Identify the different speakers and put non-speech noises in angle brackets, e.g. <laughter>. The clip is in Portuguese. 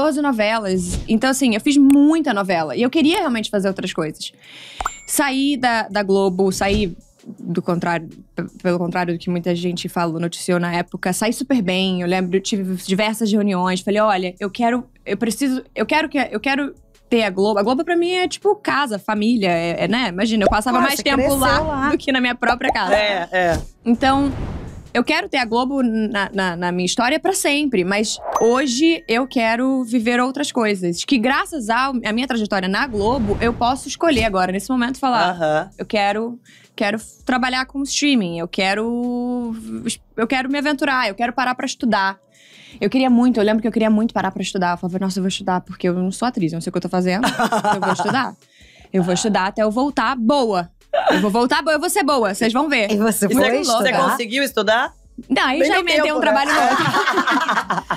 Speaker 1: 12 novelas. Então, assim, eu fiz muita novela. E eu queria realmente fazer outras coisas. Saí da, da Globo, saí do contrário, pelo contrário do que muita gente falou, noticiou na época, saí super bem. Eu lembro, eu tive diversas reuniões, falei, olha, eu quero, eu preciso, eu quero que eu quero ter a Globo. A Globo para mim é tipo casa, família, é, é né? Imagina, eu passava Nossa, mais tempo lá, lá, do
Speaker 2: que na minha própria casa. É, é.
Speaker 1: Então, eu quero ter a Globo na, na, na minha história para sempre, mas hoje eu quero viver outras coisas. Que graças à minha trajetória na Globo, eu posso escolher agora, nesse momento, falar: uh -huh. eu quero, quero trabalhar com streaming, eu quero, eu quero me aventurar, eu quero parar para estudar. Eu queria muito, eu lembro que eu queria muito parar para estudar. Eu falava, nossa, eu vou estudar, porque eu não sou atriz, eu não sei o que eu tô fazendo. eu vou estudar. Eu vou estudar até eu voltar boa eu vou voltar boa, eu vou ser boa, vocês vão ver. E você foi Você conseguiu estudar? Não, aí Bem já emendei um trabalho novo. <laughs>